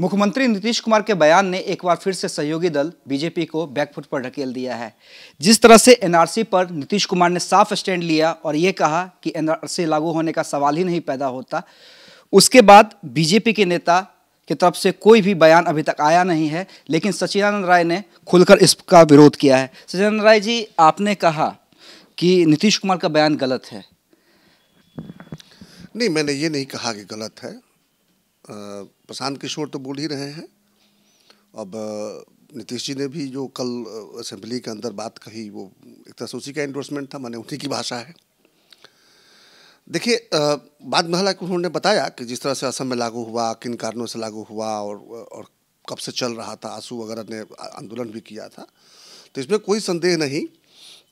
मुख्यमंत्री नीतीश कुमार के बयान ने एक बार फिर से सहयोगी दल बीजेपी को बैकफुट पर ढकेल दिया है जिस तरह से एनआरसी पर नीतीश कुमार ने साफ स्टैंड लिया और ये कहा कि एनआरसी लागू होने का सवाल ही नहीं पैदा होता उसके बाद बीजेपी के नेता की तरफ से कोई भी बयान अभी तक आया नहीं है लेकिन सचिदानंद राय ने खुलकर इसका विरोध किया है सचिदानंद राय जी आपने कहा कि नीतीश कुमार का बयान गलत है नहीं मैंने ये नहीं कहा कि गलत है प्रशांत किशोर तो बोल ही रहे हैं अब नीतीश जी ने भी जो कल असेंबली के अंदर बात कही वो एक तरह से उसी का एंडोर्समेंट था मैंने उन्हीं की भाषा है देखिए बाद में हालांकि उन्होंने बताया कि जिस तरह से असम में लागू हुआ किन कारणों से लागू हुआ और और कब से चल रहा था आंसू वगैरह ने आंदोलन भी किया था तो इसमें कोई संदेह नहीं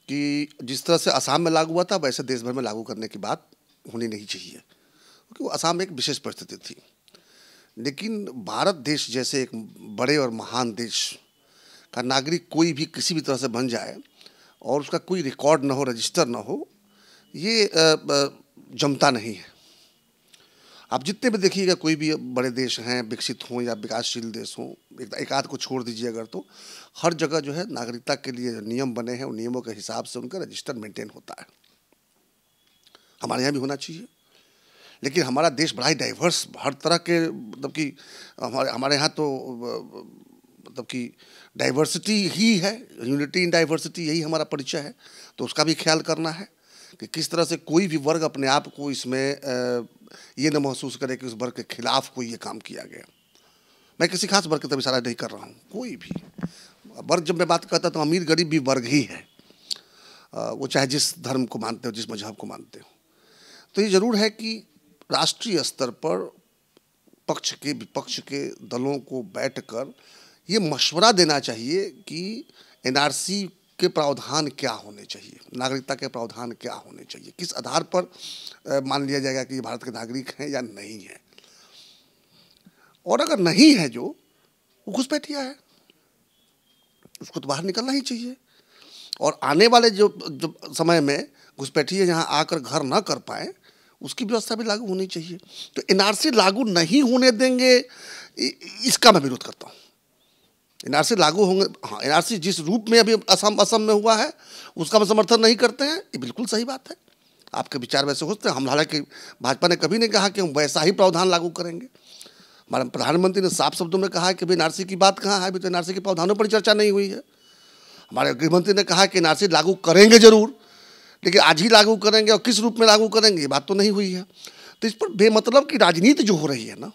कि जिस तरह से असम में लागू हुआ था वैसे देश भर में लागू करने की बात होनी नहीं चाहिए क्योंकि वो असम एक विशेष परिस्थिति थी लेकिन भारत देश जैसे एक बड़े और महान देश का नागरिक कोई भी किसी भी तरह से बन जाए और उसका कोई रिकॉर्ड ना हो रजिस्टर ना हो ये जमता नहीं है आप जितने भी देखिएगा कोई भी बड़े देश हैं विकसित हों या विकासशील देश हों एक, आध को छोड़ दीजिए अगर तो हर जगह जो है नागरिकता के लिए जो नियम बने हैं उन नियमों के हिसाब से उनका रजिस्टर मेंटेन होता है हमारे यहाँ भी होना चाहिए लेकिन हमारा देश बड़ा ही डाइवर्स हर तरह के मतलब कि हमारे हमारे यहाँ तो मतलब कि डाइवर्सिटी ही है यूनिटी इन डाइवर्सिटी यही हमारा परिचय है तो उसका भी ख्याल करना है कि किस तरह से कोई भी वर्ग अपने आप को इसमें ये न महसूस करे कि उस वर्ग के खिलाफ कोई ये काम किया गया मैं किसी खास वर्ग का तभी इशारा नहीं कर रहा हूँ कोई भी वर्ग जब मैं बात करता तो अमीर गरीब भी वर्ग ही है वो चाहे जिस धर्म को मानते हो जिस मजहब को मानते हो तो ये ज़रूर है कि राष्ट्रीय स्तर पर पक्ष के विपक्ष के दलों को बैठकर ये मशवरा देना चाहिए कि एनआरसी के प्रावधान क्या होने चाहिए नागरिकता के प्रावधान क्या होने चाहिए किस आधार पर मान लिया जाएगा कि ये भारत के नागरिक हैं या नहीं हैं और अगर नहीं है जो वो घुसपैठिया है उसको तो बाहर निकलना ही चाहिए और आने वाले जो जो समय में घुसपैठिए यहाँ आकर घर ना कर पाए उसकी व्यवस्था भी लागू होनी चाहिए तो एनआरसी लागू नहीं होने देंगे इसका मैं विरोध करता हूँ एनआरसी लागू होंगे हाँ एनआरसी जिस रूप में अभी असम असम में हुआ है उसका हम समर्थन नहीं करते हैं ये बिल्कुल सही बात है आपके विचार वैसे होते हैं हम हालांकि भाजपा ने कभी नहीं कहा कि हम वैसा ही प्रावधान लागू करेंगे हमारे प्रधानमंत्री ने साफ शब्दों में कहा कि भाई एनआरसी की बात कहाँ है अभी तो एनआरसी के प्रावधानों पर चर्चा नहीं हुई है हमारे गृहमंत्री ने कहा कि एनआरसी लागू करेंगे जरूर लेकिन आज ही लागू करेंगे और किस रूप में लागू करेंगे बात तो नहीं हुई है तो इस पर बेमतलब की राजनीति जो हो रही है ना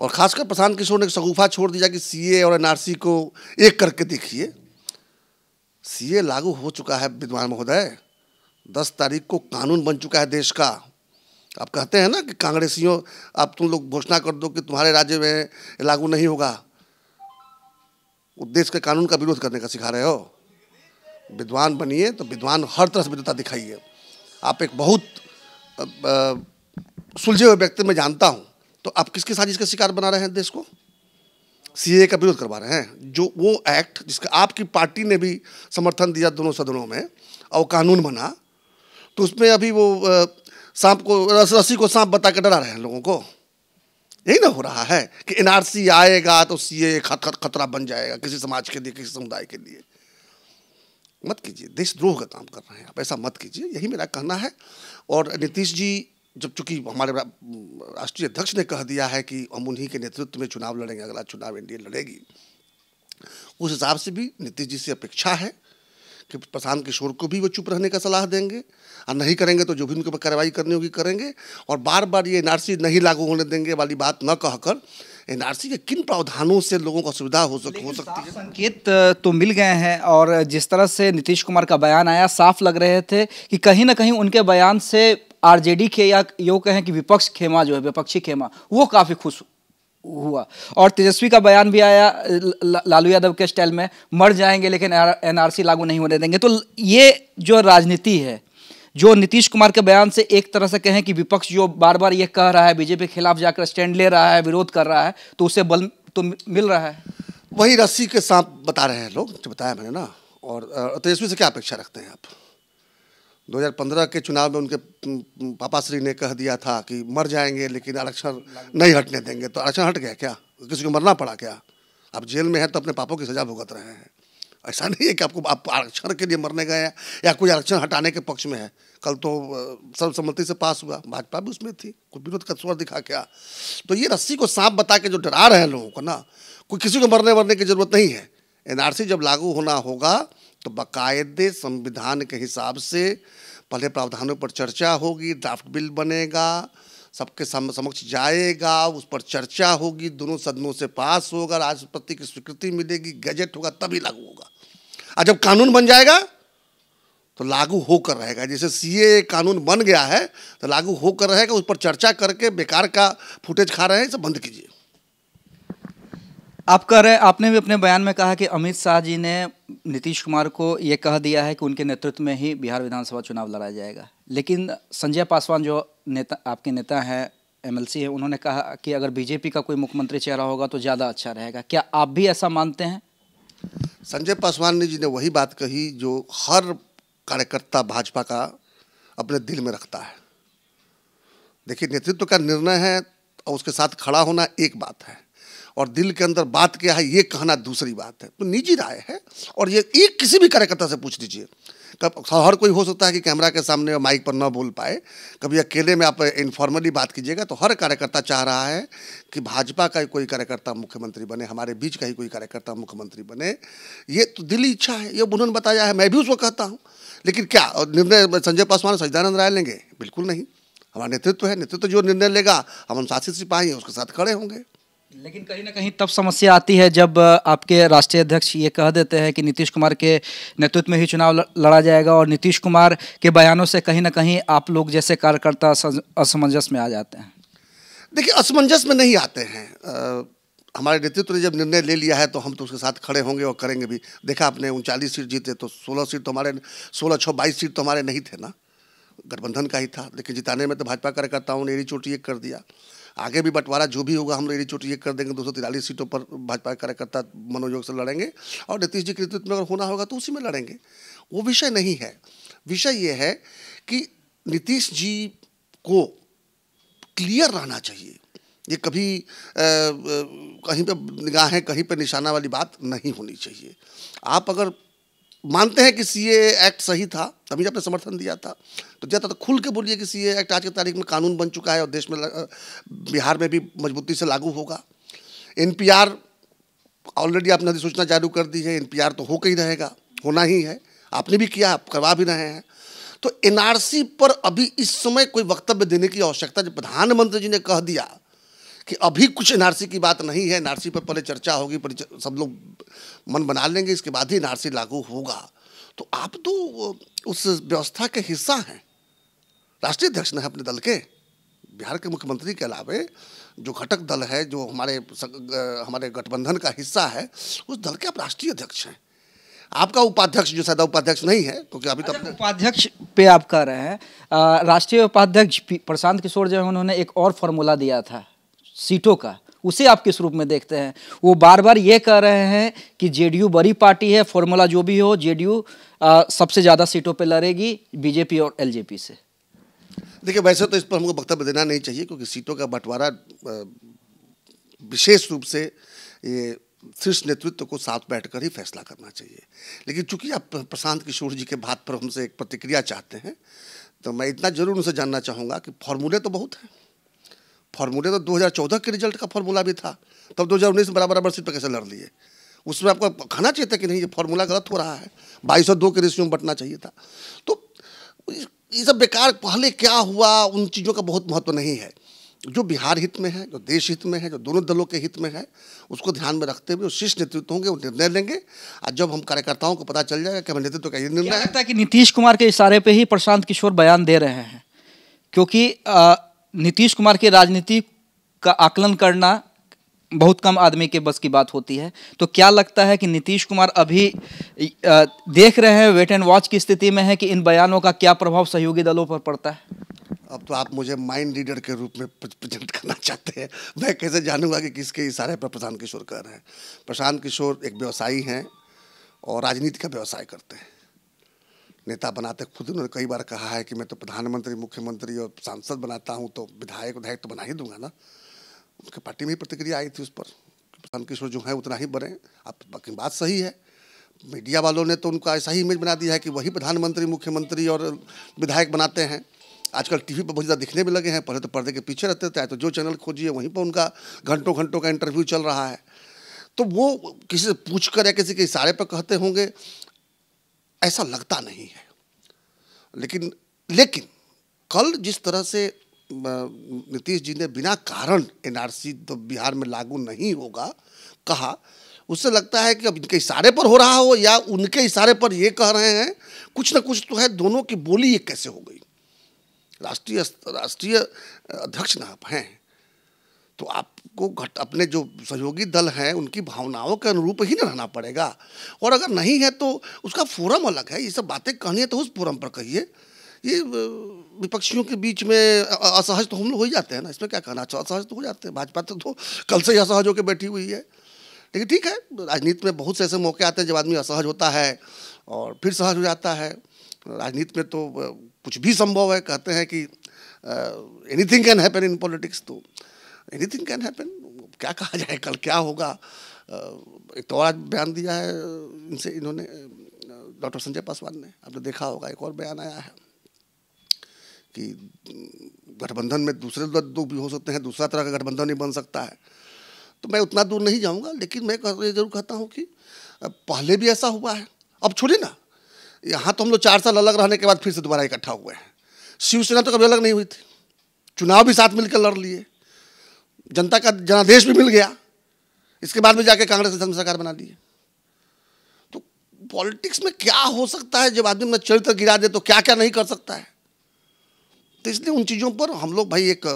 और खासकर प्रशांत किशोर ने शगुफा छोड़ दिया कि सीए और एनआरसी को एक करके देखिए सीए लागू हो चुका है विद्वान महोदय दस तारीख को कानून बन चुका है देश का आप कहते हैं ना कि कांग्रेसियों आप तुम लोग घोषणा कर दो कि तुम्हारे राज्य में लागू नहीं होगा वो देश के कानून का विरोध करने का सिखा रहे हो विद्वान बनिए तो विद्वान हर तरह से विद्वता दिखाइए आप एक बहुत सुलझे हुए व्यक्ति में जानता हूँ तो आप किसके साथ का शिकार बना रहे हैं देश को ए का विरोध करवा रहे हैं जो वो एक्ट जिसका आपकी पार्टी ने भी समर्थन दिया दोनों सदनों में और कानून बना तो उसमें अभी वो सांप को रस रस्सी को सांप बता के डरा रहे हैं लोगों को यही ना हो रहा है कि एनआरसी आएगा तो सीए खतरा बन जाएगा किसी समाज के लिए किसी समुदाय के लिए मत कीजिए देशद्रोह का काम कर रहे हैं आप ऐसा मत कीजिए यही मेरा कहना है और नीतीश जी जब चूंकि हमारे राष्ट्रीय अध्यक्ष ने कह दिया है कि हम उन्हीं के नेतृत्व में चुनाव लड़ेंगे अगला चुनाव एनडीए लड़ेगी उस हिसाब से भी नीतीश जी से अपेक्षा है कि प्रशांत किशोर को भी वो चुप रहने का सलाह देंगे और नहीं करेंगे तो जो भी उनके ऊपर कार्रवाई करनी होगी करेंगे और बार बार ये एनआरसी नहीं लागू होने देंगे वाली बात न कहकर एनआरसी के किन प्रावधानों से लोगों को सुविधा हो सक हो सकती है संकेत तो मिल गए हैं और जिस तरह से नीतीश कुमार का बयान आया साफ लग रहे थे कि कहीं ना कहीं उनके बयान से आरजेडी के या यो कहें कि विपक्ष खेमा जो है विपक्षी खेमा वो काफ़ी खुश हुआ और तेजस्वी का बयान भी आया लालू यादव के स्टाइल में मर जाएंगे लेकिन एनआरसी लागू नहीं होने देंगे तो ये जो राजनीति है जो नीतीश कुमार के बयान से एक तरह से कहें कि विपक्ष जो बार बार ये कह रहा है बीजेपी के खिलाफ जाकर स्टैंड ले रहा है विरोध कर रहा है तो उसे बल तो मिल रहा है वही रस्सी के सांप बता रहे हैं लोग जो बताया मैंने ना और तेजस्वी से क्या अपेक्षा रखते हैं आप 2015 के चुनाव में उनके पापा श्री ने कह दिया था कि मर जाएंगे लेकिन आरक्षण नहीं हटने देंगे तो आरक्षण हट गया क्या किसी को मरना पड़ा क्या आप जेल में हैं तो अपने पापों की सजा भुगत रहे हैं ऐसा नहीं है कि आपको आप आरक्षण के लिए मरने गए हैं या कोई आरक्षण हटाने के पक्ष में है कल तो सर्वसम्मति से पास हुआ भाजपा भी उसमें थी कोई विरोध का स्वर दिखा क्या तो ये रस्सी को सांप बता के जो डरा रहे हैं लोगों को ना कोई किसी को मरने मरने की जरूरत नहीं है एनआरसी जब लागू होना होगा तो बाकायदे संविधान के हिसाब से पहले प्रावधानों पर चर्चा होगी ड्राफ्ट बिल बनेगा सबके सम, समक्ष जाएगा उस पर चर्चा होगी दोनों सदनों से पास होगा राष्ट्रपति की स्वीकृति मिलेगी गजट होगा तभी लागू होगा और जब कानून बन जाएगा तो लागू होकर रहेगा जैसे सीए कानून बन गया है तो लागू होकर रहेगा उस पर चर्चा करके बेकार का फुटेज खा रहे हैं सब बंद कीजिए आप कह रहे आपने भी अपने बयान में कहा कि अमित शाह जी ने नीतीश कुमार को ये कह दिया है कि उनके नेतृत्व में ही बिहार विधानसभा चुनाव लड़ाया जाएगा लेकिन संजय पासवान जो नेता आपके नेता हैं एमएलसी है उन्होंने कहा कि अगर बीजेपी का कोई मुख्यमंत्री चेहरा होगा तो ज़्यादा अच्छा रहेगा क्या आप भी ऐसा मानते हैं संजय पासवान ने जी ने वही बात कही जो हर कार्यकर्ता भाजपा का अपने दिल में रखता है देखिए नेतृत्व का निर्णय है और उसके साथ खड़ा होना एक बात है और दिल के अंदर बात क्या है ये कहना दूसरी बात है तो निजी राय है और ये एक किसी भी कार्यकर्ता से पूछ लीजिए कब हर कोई हो सकता है कि कैमरा के सामने माइक पर ना बोल पाए कभी अकेले में आप इनफॉर्मली बात कीजिएगा तो हर कार्यकर्ता चाह रहा है कि भाजपा का कोई कार्यकर्ता मुख्यमंत्री बने हमारे बीच का ही कोई कार्यकर्ता मुख्यमंत्री बने ये तो दिली इच्छा है ये उन्होंने बताया है मैं भी उसको कहता हूँ लेकिन क्या निर्णय संजय पासवान सचिदानंद राय लेंगे बिल्कुल नहीं हमारा नेतृत्व है नेतृत्व जो निर्णय लेगा हम अनुशासित सिपाही हैं उसके साथ खड़े होंगे लेकिन कहीं ना कहीं तब समस्या आती है जब आपके राष्ट्रीय अध्यक्ष ये कह देते हैं कि नीतीश कुमार के नेतृत्व में ही चुनाव लड़ा जाएगा और नीतीश कुमार के बयानों से कहीं ना कहीं आप लोग जैसे कार्यकर्ता असमंजस में आ जाते हैं देखिए असमंजस में नहीं आते हैं आ, हमारे नेतृत्व ने जब निर्णय ले लिया है तो हम तो उसके साथ खड़े होंगे और करेंगे भी देखा आपने उनचालीस सीट जीते तो सोलह सीट तो हमारे सोलह छः बाईस सीट तो हमारे नहीं थे ना गठबंधन का ही था लेकिन जिताने में तो भाजपा कार्यकर्ताओं ने एड़ी चोटी एक कर दिया आगे भी बंटवारा जो भी होगा हम लोग यदि ये कर देंगे दो सीटों पर भाजपा कार्यकर्ता मनोयोग से लड़ेंगे और नीतीश जी के नेतृत्व में अगर होना होगा तो उसी में लड़ेंगे वो विषय नहीं है विषय ये है कि नीतीश जी को क्लियर रहना चाहिए ये कभी आ, कहीं पे निगाहें कहीं पे निशाना वाली बात नहीं होनी चाहिए आप अगर मानते हैं कि सी एक्ट सही था तभी आपने समर्थन दिया था तो दिया तो खुल के बोलिए कि सी एक्ट आज की तारीख में कानून बन चुका है और देश में बिहार में भी मजबूती से लागू होगा एन ऑलरेडी आपने अधिसूचना जारी कर दी है एन तो होकर ही रहेगा होना ही है आपने भी किया आप करवा भी रहे हैं तो एनआरसी पर अभी इस समय कोई वक्तव्य देने की आवश्यकता जब प्रधानमंत्री जी ने कह दिया कि अभी कुछ एनआरसी की बात नहीं है एनआरसी पर पहले चर्चा होगी सब लोग मन बना लेंगे इसके बाद ही एनआरसी लागू होगा तो आप तो उस व्यवस्था के हिस्सा हैं राष्ट्रीय अध्यक्ष ने अपने दल के बिहार के मुख्यमंत्री के अलावे जो घटक दल है जो हमारे हमारे गठबंधन का हिस्सा है उस दल के आप राष्ट्रीय अध्यक्ष हैं आपका उपाध्यक्ष जो सदा उपाध्यक्ष नहीं है तो क्योंकि अभी तक अच्छा, उपाध्यक्ष पे आप कह रहे हैं राष्ट्रीय उपाध्यक्ष प्रशांत किशोर जो है उन्होंने एक और फॉर्मूला दिया था सीटों का उसे आप किस रूप में देखते हैं वो बार बार ये कह रहे हैं कि जेडीयू बड़ी पार्टी है फॉर्मूला जो भी हो जेडीयू सबसे ज़्यादा सीटों पे लड़ेगी बीजेपी और एलजेपी से देखिए वैसे तो इस पर हमको वक्तव्य देना नहीं चाहिए क्योंकि सीटों का बंटवारा विशेष रूप से ये शीर्ष नेतृत्व को साथ बैठकर ही फैसला करना चाहिए लेकिन चूंकि आप प्रशांत किशोर जी के बात पर हमसे एक प्रतिक्रिया चाहते हैं तो मैं इतना जरूर उनसे जानना चाहूँगा कि फॉर्मूले तो बहुत हैं फार्मूले तो 2014 के रिजल्ट का फॉर्मूला भी था तब 2019 में बराबर बराबर सीट पर कैसे लड़ लिए उसमें आपको खाना चाहिए था कि नहीं ये फॉर्मूला गलत हो रहा है बाईस सौ दो के रेशियो में बंटना चाहिए था तो ये सब बेकार पहले क्या हुआ उन चीज़ों का बहुत महत्व नहीं है जो बिहार हित में है जो देश हित में है जो दोनों दलों के हित में है उसको ध्यान में रखते हुए शीर्ष नेतृत्व होंगे वो निर्णय लेंगे और जब हम कार्यकर्ताओं को पता चल जाएगा कि हमें नेतृत्व का ये निर्णय है कि नीतीश कुमार के इशारे पर ही प्रशांत किशोर बयान दे रहे हैं क्योंकि नीतीश कुमार की राजनीति का आकलन करना बहुत कम आदमी के बस की बात होती है तो क्या लगता है कि नीतीश कुमार अभी देख रहे हैं वेट एंड वॉच की स्थिति में है कि इन बयानों का क्या प्रभाव सहयोगी दलों पर पड़ता है अब तो आप मुझे माइंड रीडर के रूप में प्रेजेंट करना चाहते हैं मैं कैसे जानूंगा कि किसके इशारे पर प्रशांत किशोर कर रहे हैं प्रशांत किशोर एक व्यवसायी हैं और राजनीति का व्यवसाय करते हैं नेता बनाते खुद उन्होंने कई बार कहा है कि मैं तो प्रधानमंत्री मुख्यमंत्री और सांसद बनाता हूँ तो विधायक विधायक तो बना ही दूंगा ना उनके पार्टी में ही प्रतिक्रिया आई थी उस पर प्रशांत किशोर जो है उतना ही बने आप बाकी बात सही है मीडिया वालों ने तो उनका ऐसा ही इमेज बना दिया है कि वही प्रधानमंत्री मुख्यमंत्री और विधायक बनाते हैं आजकल टीवी पर बहुत ज़्यादा दिखने में लगे हैं पहले तो पर्दे के पीछे रहते थे तो जो चैनल खोजिए वहीं पर उनका घंटों घंटों का इंटरव्यू चल रहा है तो वो किसी से पूछ कर या किसी के इशारे पर कहते होंगे ऐसा लगता नहीं है लेकिन लेकिन कल जिस तरह से नीतीश जी ने बिना कारण एनआरसी तो बिहार में लागू नहीं होगा कहा उससे लगता है कि अब इनके इशारे पर हो रहा हो या उनके इशारे पर ये कह रहे हैं कुछ ना कुछ तो है दोनों की बोली ये कैसे हो गई राष्ट्रीय राष्ट्रीय अध्यक्ष ना हैं तो आपको घट अपने जो सहयोगी दल हैं उनकी भावनाओं के अनुरूप ही ना रहना पड़ेगा और अगर नहीं है तो उसका फोरम अलग है ये सब बातें कहनी है तो उस फोरम पर कहिए ये विपक्षियों के बीच में असहज तो हम लोग हो ही जाते हैं ना इसमें क्या कहना अच्छा असहज तो हो जाते हैं भाजपा तो, तो कल से ही असहज होकर बैठी हुई है लेकिन ठीक है राजनीति में बहुत से ऐसे मौके आते हैं जब आदमी असहज होता है और फिर सहज हो जाता है राजनीति में तो कुछ भी संभव है कहते हैं कि anything can happen in politics तो एनीथिंग कैन हैपन क्या कहा जाए कल क्या होगा एक तो और आज बयान दिया है इनसे इन्होंने डॉक्टर संजय पासवान ने आपने देखा होगा एक और बयान आया है कि गठबंधन में दूसरे दो भी हो सकते हैं दूसरा तरह का गठबंधन ही बन सकता है तो मैं उतना दूर नहीं जाऊंगा लेकिन मैं ये जरूर कहता हूँ कि पहले भी ऐसा हुआ है अब छोड़िए ना यहाँ तो हम लोग चार साल अलग रहने के बाद फिर से दोबारा इकट्ठा हुए हैं शिवसेना तो कभी अलग नहीं हुई थी चुनाव भी साथ मिलकर लड़ लिए जनता का जनादेश भी मिल गया इसके बाद में जाके कांग्रेस ने धर्म सरकार बना दी तो पॉलिटिक्स में क्या हो सकता है जब आदमी अपना चरित्र गिरा दे तो क्या क्या नहीं कर सकता है तो इसलिए उन चीज़ों पर हम लोग भाई एक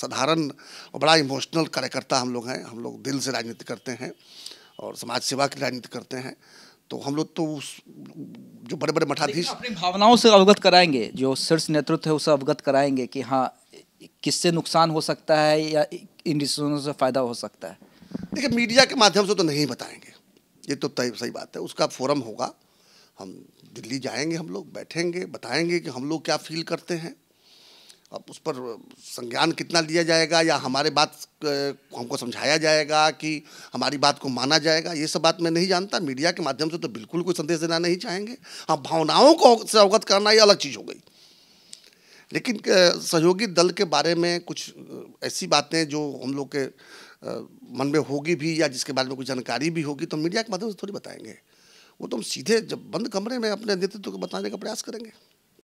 साधारण और बड़ा इमोशनल कार्यकर्ता हम लोग हैं हम लोग दिल से राजनीति करते हैं और समाज सेवा की राजनीति करते हैं तो हम लोग तो उस जो बड़े बड़े मठाधीश अपनी भावनाओं से अवगत कराएंगे जो शीर्ष नेतृत्व है उसे अवगत कराएंगे कि हाँ किससे नुकसान हो सकता है या इन डिसीजनों से फ़ायदा हो सकता है देखिए मीडिया के माध्यम से तो नहीं बताएंगे ये तो तय सही बात है उसका फोरम होगा हम दिल्ली जाएंगे हम लोग बैठेंगे बताएंगे कि हम लोग क्या फील करते हैं अब उस पर संज्ञान कितना लिया जाएगा या हमारे बात हमको समझाया जाएगा कि हमारी बात को माना जाएगा ये सब बात मैं नहीं जानता मीडिया के माध्यम से तो बिल्कुल कोई संदेश देना नहीं चाहेंगे हाँ भावनाओं को से अवगत करना ये अलग चीज़ हो गई लेकिन सहयोगी दल के बारे में कुछ ऐसी बातें जो हम लोग के मन में होगी भी या जिसके बारे में कुछ जानकारी भी होगी तो मीडिया के माध्यम से थोड़ी बताएंगे वो तो हम सीधे जब बंद कमरे में अपने नेतृत्व को बताने का प्रयास करेंगे